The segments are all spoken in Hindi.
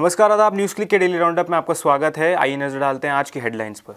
नमस्कार आदाब न्यूज़ क्लिक के डेली राउंडअप में आपका स्वागत है आइए नजर डालते हैं आज की हेडलाइंस पर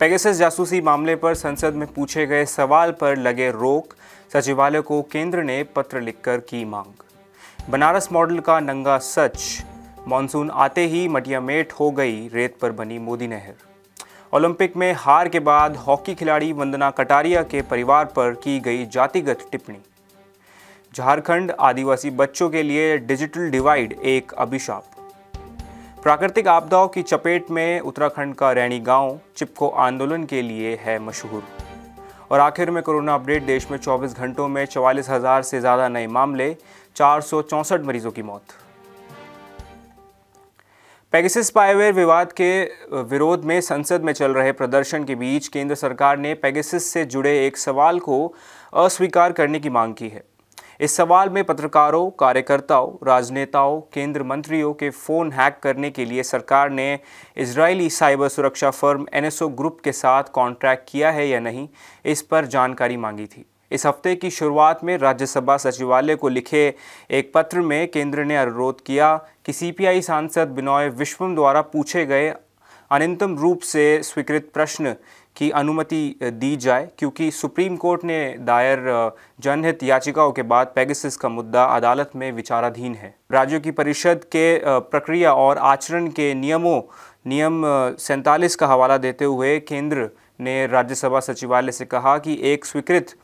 पैगेसस जासूसी मामले पर संसद में पूछे गए सवाल पर लगे रोक सचिवालय को केंद्र ने पत्र लिखकर की मांग बनारस मॉडल का नंगा सच मानसून आते ही मटियामेट हो गई रेत पर बनी मोदी नहर ओलंपिक में हार के बाद हॉकी खिलाड़ी वंदना कटारिया के परिवार पर की गई जातिगत टिप्पणी झारखंड आदिवासी बच्चों के लिए डिजिटल डिवाइड एक अभिशाप प्राकृतिक आपदाओं की चपेट में उत्तराखंड का रैणी गांव चिपको आंदोलन के लिए है मशहूर और आखिर में कोरोना अपडेट देश में 24 घंटों में चवालीस हज़ार से ज़्यादा नए मामले चार मरीजों की मौत पैगसिस पाइवेयर विवाद के विरोध में संसद में चल रहे प्रदर्शन के बीच केंद्र सरकार ने पेगसिस से जुड़े एक सवाल को अस्वीकार करने की मांग की है इस सवाल में पत्रकारों कार्यकर्ताओं राजनेताओं केंद्र मंत्रियों के फ़ोन हैक करने के लिए सरकार ने इजरायली साइबर सुरक्षा फर्म एनएसओ ग्रुप के साथ कॉन्ट्रैक्ट किया है या नहीं इस पर जानकारी मांगी थी इस हफ्ते की शुरुआत में राज्यसभा सचिवालय को लिखे एक पत्र में केंद्र ने अनुरोध किया कि सीपीआई सांसद बिनॉय विश्वम द्वारा पूछे गए अनंतम रूप से स्वीकृत प्रश्न की अनुमति दी जाए क्योंकि सुप्रीम कोर्ट ने दायर जनहित याचिकाओं के बाद पेगसिस का मुद्दा अदालत में विचाराधीन है राज्यों की परिषद के प्रक्रिया और आचरण के नियमों नियम सैंतालीस का हवाला देते हुए केंद्र ने राज्यसभा सचिवालय से कहा कि एक स्वीकृत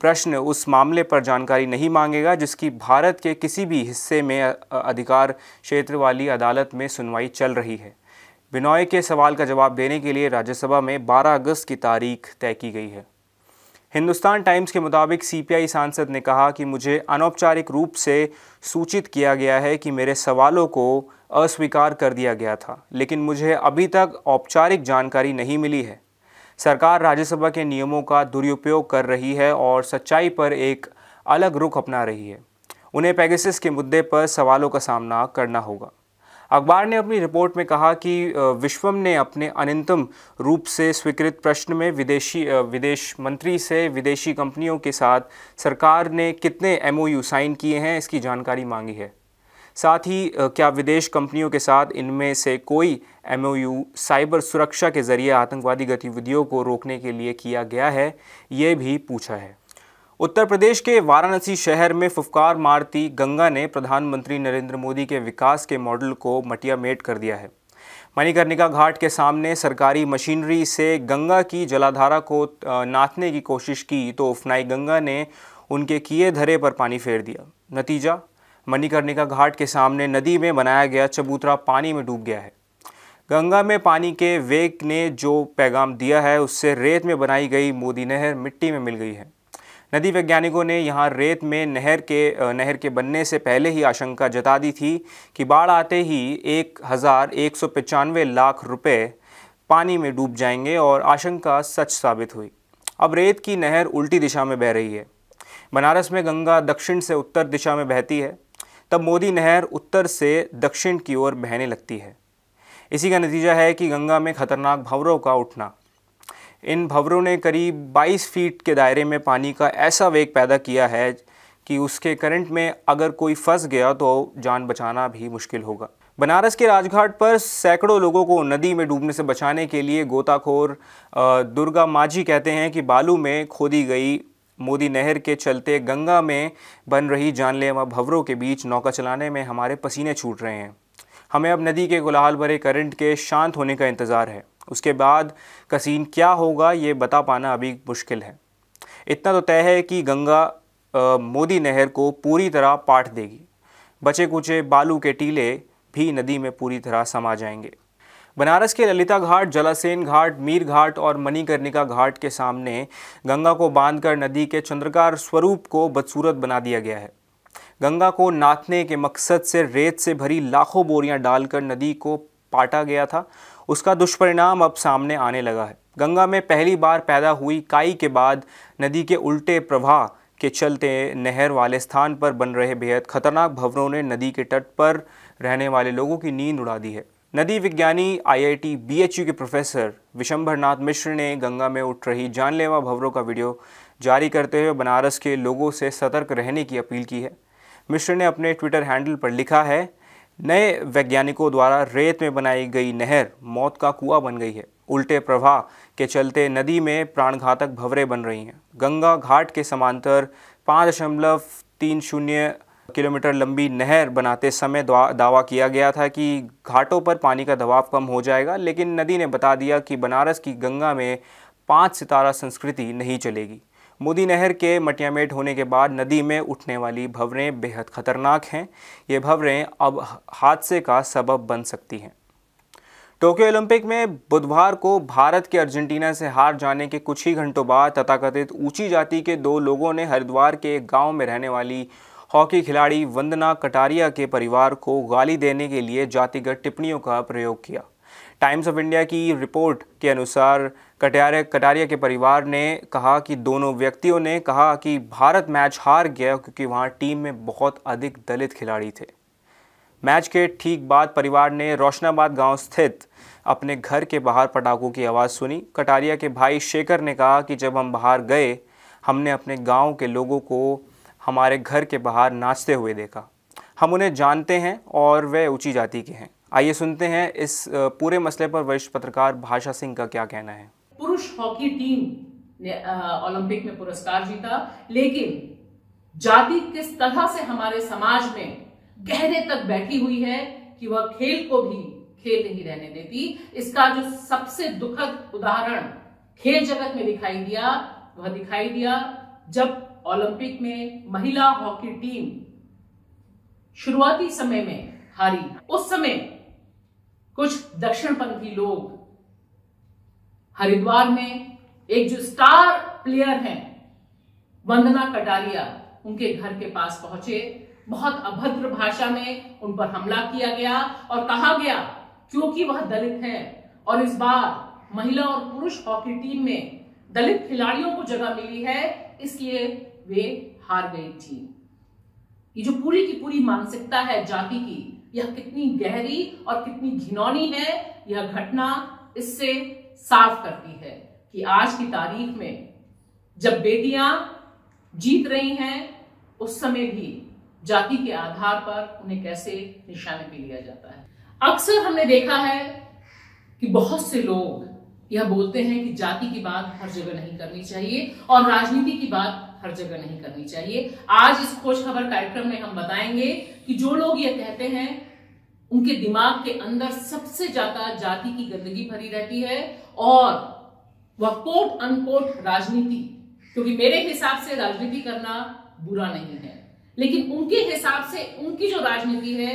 प्रश्न उस मामले पर जानकारी नहीं मांगेगा जिसकी भारत के किसी भी हिस्से में अधिकार क्षेत्र वाली अदालत में सुनवाई चल रही है बिनॉय के सवाल का जवाब देने के लिए राज्यसभा में 12 अगस्त की तारीख तय की गई है हिंदुस्तान टाइम्स के मुताबिक सीपीआई सांसद ने कहा कि मुझे अनौपचारिक रूप से सूचित किया गया है कि मेरे सवालों को अस्वीकार कर दिया गया था लेकिन मुझे अभी तक औपचारिक जानकारी नहीं मिली है सरकार राज्यसभा के नियमों का दुरुपयोग कर रही है और सच्चाई पर एक अलग रुख अपना रही है उन्हें पैगेसिस के मुद्दे पर सवालों का सामना करना होगा अखबार ने अपनी रिपोर्ट में कहा कि विश्वम ने अपने अनंतम रूप से स्वीकृत प्रश्न में विदेशी विदेश मंत्री से विदेशी कंपनियों के साथ सरकार ने कितने एमओयू साइन किए हैं इसकी जानकारी मांगी है साथ ही क्या विदेश कंपनियों के साथ इनमें से कोई एमओयू साइबर सुरक्षा के जरिए आतंकवादी गतिविधियों को रोकने के लिए किया गया है ये भी पूछा है उत्तर प्रदेश के वाराणसी शहर में फुफकार मारती गंगा ने प्रधानमंत्री नरेंद्र मोदी के विकास के मॉडल को मटिया मेट कर दिया है मणिकर्णिका घाट के सामने सरकारी मशीनरी से गंगा की जलाधारा को नाथने की कोशिश की तो उफनाई गंगा ने उनके किए धरे पर पानी फेर दिया नतीजा मणिकर्णिका घाट के सामने नदी में बनाया गया चबूतरा पानी में डूब गया है गंगा में पानी के वेग ने जो पैगाम दिया है उससे रेत में बनाई गई मोदी नहर मिट्टी में मिल गई है नदी वैज्ञानिकों ने यहाँ रेत में नहर के नहर के बनने से पहले ही आशंका जता दी थी कि बाढ़ आते ही एक हज़ार एक सौ पचानवे लाख रुपए पानी में डूब जाएंगे और आशंका सच साबित हुई अब रेत की नहर उल्टी दिशा में बह रही है बनारस में गंगा दक्षिण से उत्तर दिशा में बहती है तब मोदी नहर उत्तर से दक्षिण की ओर बहने लगती है इसी का नतीजा है कि गंगा में खतरनाक भंवरों का उठना इन भंवरों ने करीब 22 फीट के दायरे में पानी का ऐसा वेग पैदा किया है कि उसके करंट में अगर कोई फंस गया तो जान बचाना भी मुश्किल होगा बनारस के राजघाट पर सैकड़ों लोगों को नदी में डूबने से बचाने के लिए गोताखोर दुर्गा माझी कहते हैं कि बालू में खोदी गई मोदी नहर के चलते गंगा में बन रही जानलेवा भंवरों के बीच नौका चलाने में हमारे पसीने छूट रहे हैं हमें अब नदी के गुलाल भरे करंट के शांत होने का इंतज़ार है उसके बाद का सीन क्या होगा ये बता पाना अभी मुश्किल है इतना तो तय है कि गंगा मोदी नहर को पूरी तरह पाट देगी बचे कुचे बालू के टीले भी नदी में पूरी तरह समा जाएंगे बनारस के ललिता घाट जलासेन घाट मीर घाट और मणिकर्णिका घाट के सामने गंगा को बांधकर नदी के चंद्रकार स्वरूप को बदसूरत बना दिया गया है गंगा को नाथने के मकसद से रेत से भरी लाखों बोरियां डालकर नदी को पाटा गया था उसका दुष्परिणाम अब सामने आने लगा है गंगा में पहली बार पैदा हुई काई के बाद नदी के उल्टे प्रवाह के चलते नहर वाले स्थान पर बन रहे बेहद खतरनाक भवनों ने नदी के तट पर रहने वाले लोगों की नींद उड़ा दी है नदी विज्ञानी आईआईटी बीएचयू के प्रोफेसर विशंभरनाथ मिश्र ने गंगा में उठ रही जानलेवा भवरों का वीडियो जारी करते हुए बनारस के लोगों से सतर्क रहने की अपील की है मिश्र ने अपने ट्विटर हैंडल पर लिखा है नए वैज्ञानिकों द्वारा रेत में बनाई गई नहर मौत का कुआ बन गई है उल्टे प्रवाह के चलते नदी में प्राणघातक भवरें बन रही हैं गंगा घाट के समांतर पाँच दशमलव तीन शून्य किलोमीटर लंबी नहर बनाते समय दावा किया गया था कि घाटों पर पानी का दबाव कम हो जाएगा लेकिन नदी ने बता दिया कि बनारस की गंगा में पाँच सितारा संस्कृति नहीं चलेगी मोदी नहर के मटियामेट होने के बाद नदी में उठने वाली भंवरें बेहद खतरनाक हैं ये भंवरें अब हादसे का सबब बन सकती हैं टोक्यो ओलंपिक में बुधवार को भारत के अर्जेंटीना से हार जाने के कुछ ही घंटों बाद तथाकथित ऊंची जाति के दो लोगों ने हरिद्वार के एक गाँव में रहने वाली हॉकी खिलाड़ी वंदना कटारिया के परिवार को गाली देने के लिए जातिगत टिप्पणियों का प्रयोग किया टाइम्स ऑफ इंडिया की रिपोर्ट के अनुसार कटारे कटारिया के परिवार ने कहा कि दोनों व्यक्तियों ने कहा कि भारत मैच हार गया क्योंकि वहां टीम में बहुत अधिक दलित खिलाड़ी थे मैच के ठीक बाद परिवार ने रोशनाबाद गांव स्थित अपने घर के बाहर पटाखों की आवाज़ सुनी कटारिया के भाई शेखर ने कहा कि जब हम बाहर गए हमने अपने गांव के लोगों को हमारे घर के बाहर नाचते हुए देखा हम उन्हें जानते हैं और वे ऊँची जाति के हैं आइए सुनते हैं इस पूरे मसले पर वरिष्ठ पत्रकार भाषा सिंह का क्या कहना है पुरुष हॉकी टीम ने ओलंपिक में पुरस्कार जीता लेकिन जाति किस तरह से हमारे समाज में गहरे तक बैठी हुई है कि वह खेल को भी खेल नहीं रहने देती इसका जो सबसे दुखद उदाहरण खेल जगत में दिखाई दिया वह दिखाई दिया जब ओलंपिक में महिला हॉकी टीम शुरुआती समय में हारी उस समय कुछ दक्षिणपंथी लोग हरिद्वार में एक जो स्टार प्लेयर हैं वंदना कटारिया उनके घर के पास पहुंचे बहुत अभद्र भाषा में उन पर हमला किया गया और कहा गया क्योंकि वह दलित है और इस बार महिला और पुरुष हॉकी टीम में दलित खिलाड़ियों को जगह मिली है इसलिए वे हार गई थी ये जो पूरी की पूरी मानसिकता है जाति की यह कितनी गहरी और कितनी घिनौनी है यह घटना इससे साफ करती है कि आज की तारीख में जब बेटियां जीत रही हैं उस समय भी जाति के आधार पर उन्हें कैसे निशाने पे लिया जाता है अक्सर हमने देखा है कि बहुत से लोग यह बोलते हैं कि जाति की बात हर जगह नहीं करनी चाहिए और राजनीति की बात हर जगह नहीं करनी चाहिए आज इस खोज खबर कार्यक्रम में हम बताएंगे कि जो लोग यह कहते हैं उनके दिमाग के अंदर सबसे ज्यादा जाति की गंदगी भरी रहती है और वह कोट अनकोट राजनीति क्योंकि मेरे हिसाब से राजनीति करना बुरा नहीं है लेकिन उनके हिसाब से उनकी जो राजनीति है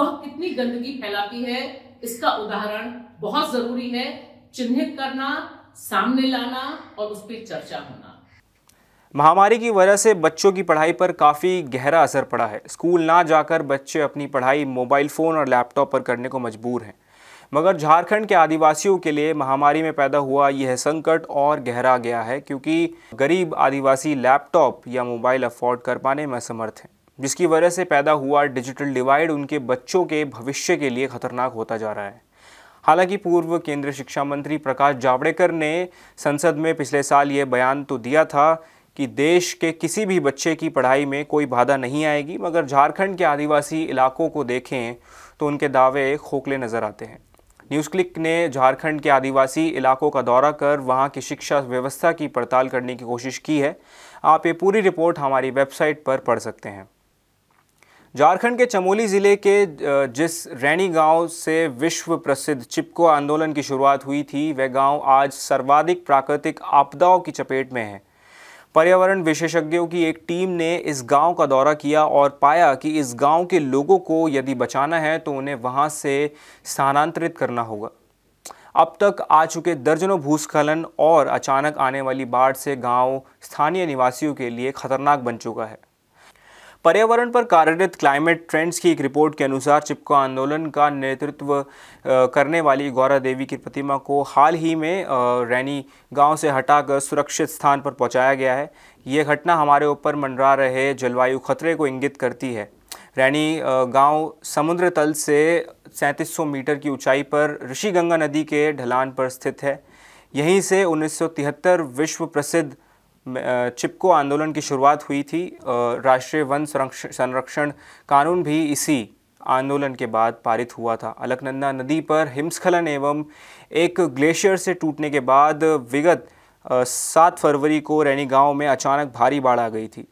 वह कितनी गंदगी फैलाती है इसका उदाहरण बहुत जरूरी है चिन्हित करना सामने लाना और उस पर चर्चा होना महामारी की वजह से बच्चों की पढ़ाई पर काफ़ी गहरा असर पड़ा है स्कूल ना जाकर बच्चे अपनी पढ़ाई मोबाइल फ़ोन और लैपटॉप पर करने को मजबूर हैं मगर झारखंड के आदिवासियों के लिए महामारी में पैदा हुआ यह संकट और गहरा गया है क्योंकि गरीब आदिवासी लैपटॉप या मोबाइल अफोर्ड कर पाने में असमर्थ हैं जिसकी वजह से पैदा हुआ डिजिटल डिवाइड उनके बच्चों के भविष्य के लिए खतरनाक होता जा रहा है हालांकि पूर्व केंद्रीय शिक्षा मंत्री प्रकाश जावड़ेकर ने संसद में पिछले साल ये बयान तो दिया था कि देश के किसी भी बच्चे की पढ़ाई में कोई बाधा नहीं आएगी मगर झारखंड के आदिवासी इलाकों को देखें तो उनके दावे खोखले नज़र आते हैं न्यूज़ क्लिक ने झारखंड के आदिवासी इलाकों का दौरा कर वहां की शिक्षा व्यवस्था की पड़ताल करने की कोशिश की है आप ये पूरी रिपोर्ट हमारी वेबसाइट पर पढ़ सकते हैं झारखंड के चमोली ज़िले के जिस रैनी गांव से विश्व प्रसिद्ध चिपको आंदोलन की शुरुआत हुई थी वह गांव आज सर्वाधिक प्राकृतिक आपदाओं की चपेट में है पर्यावरण विशेषज्ञों की एक टीम ने इस गांव का दौरा किया और पाया कि इस गांव के लोगों को यदि बचाना है तो उन्हें वहां से स्थानांतरित करना होगा अब तक आ चुके दर्जनों भूस्खलन और अचानक आने वाली बाढ़ से गांव स्थानीय निवासियों के लिए खतरनाक बन चुका है पर्यावरण पर कार्यरत क्लाइमेट ट्रेंड्स की एक रिपोर्ट के अनुसार चिपका आंदोलन का नेतृत्व करने वाली गौरा देवी की प्रतिमा को हाल ही में रैनी गांव से हटाकर सुरक्षित स्थान पर पहुंचाया गया है ये घटना हमारे ऊपर मंडरा रहे जलवायु खतरे को इंगित करती है रैनी गांव समुद्र तल से 3700 मीटर की ऊंचाई पर ऋषिगंगा नदी के ढलान पर स्थित है यहीं से उन्नीस विश्व प्रसिद्ध चिपको आंदोलन की शुरुआत हुई थी राष्ट्रीय वन संरक्षण कानून भी इसी आंदोलन के बाद पारित हुआ था अलकनंदा नदी पर हिमस्खलन एवं एक ग्लेशियर से टूटने के बाद विगत सात फरवरी को रैनी गांव में अचानक भारी बाढ़ आ गई थी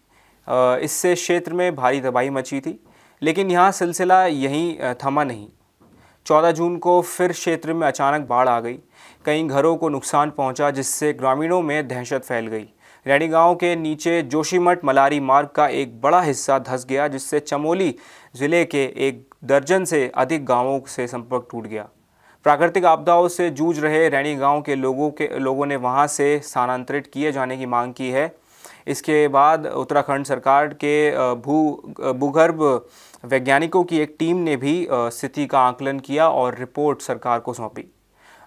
इससे क्षेत्र में भारी तबाही मची थी लेकिन यहाँ सिलसिला यहीं थमा नहीं चौदह जून को फिर क्षेत्र में अचानक बाढ़ आ गई कई घरों को नुकसान पहुँचा जिससे ग्रामीणों में दहशत फैल गई रैणी गांव के नीचे जोशीमठ मलारी मार्ग का एक बड़ा हिस्सा धस गया जिससे चमोली ज़िले के एक दर्जन से अधिक गांवों से संपर्क टूट गया प्राकृतिक आपदाओं से जूझ रहे रैणी गांव के लोगों के लोगों ने वहां से स्थानांतरित किए जाने की मांग की है इसके बाद उत्तराखंड सरकार के भू भूगर्भ वैज्ञानिकों की एक टीम ने भी स्थिति का आकलन किया और रिपोर्ट सरकार को सौंपी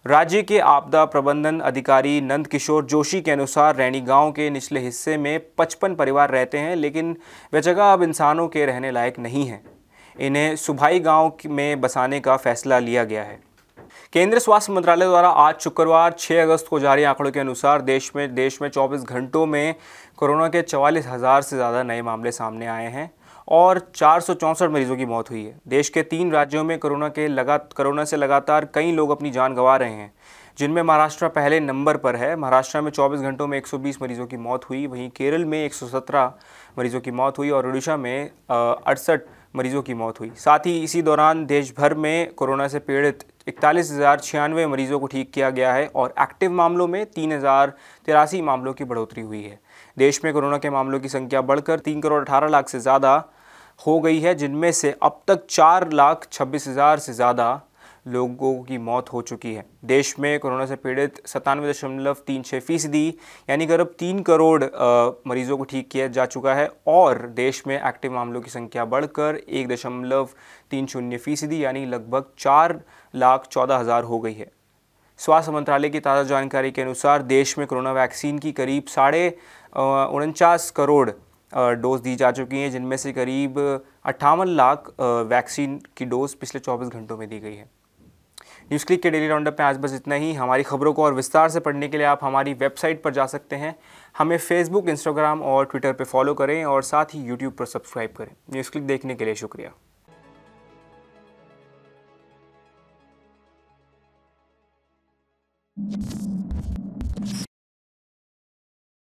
राज्य के आपदा प्रबंधन अधिकारी नंद किशोर जोशी के अनुसार रैनी गांव के निचले हिस्से में पचपन परिवार रहते हैं लेकिन वह जगह अब इंसानों के रहने लायक नहीं है इन्हें सुभाई गांव में बसाने का फैसला लिया गया है केंद्रीय स्वास्थ्य मंत्रालय द्वारा आज शुक्रवार 6 अगस्त को जारी आंकड़ों के अनुसार देश में देश में 24 घंटों में कोरोना के चवालीस हज़ार से ज़्यादा नए मामले सामने आए हैं और चार मरीजों की मौत हुई है देश के तीन राज्यों में कोरोना के लगा कोरोना से लगातार कई लोग अपनी जान गंवा रहे हैं जिनमें महाराष्ट्र पहले नंबर पर है महाराष्ट्र में 24 घंटों में 120 मरीजों की मौत हुई वहीं केरल में 117 मरीजों की मौत हुई और उड़ीसा में अड़सठ मरीजों की मौत हुई साथ ही इसी दौरान देश भर में कोरोना से पीड़ित इकतालीस हज़ार छियानवे मरीजों को ठीक किया गया है और एक्टिव मामलों में तीन हज़ार तिरासी मामलों की बढ़ोतरी हुई है देश में कोरोना के मामलों की संख्या बढ़कर तीन करोड़ अठारह लाख से ज़्यादा हो गई है जिनमें से अब तक चार लाख छब्बीस हज़ार से ज़्यादा लोगों की मौत हो चुकी है देश में कोरोना से पीड़ित सतानवे दशमलव तीन छः फीसदी यानी करीब तीन करोड़ आ, मरीजों को ठीक किया जा चुका है और देश में एक्टिव मामलों की संख्या बढ़कर एक दशमलव तीन शून्य फीसदी यानी लगभग चार लाख चौदह हज़ार हो गई है स्वास्थ्य मंत्रालय की ताज़ा जानकारी के अनुसार देश में कोरोना वैक्सीन की करीब साढ़े उनचास करोड़ डोज़ दी जा चुकी हैं जिनमें से करीब अट्ठावन लाख वैक्सीन की डोज़ पिछले 24 घंटों में दी गई है न्यूज़ क्लिक के डेली राउंडअप में आज बस इतना ही हमारी खबरों को और विस्तार से पढ़ने के लिए आप हमारी वेबसाइट पर जा सकते हैं हमें फेसबुक इंस्टाग्राम और ट्विटर पर फॉलो करें और साथ ही यूट्यूब पर सब्सक्राइब करें न्यूज़ क्लिक देखने के लिए शुक्रिया you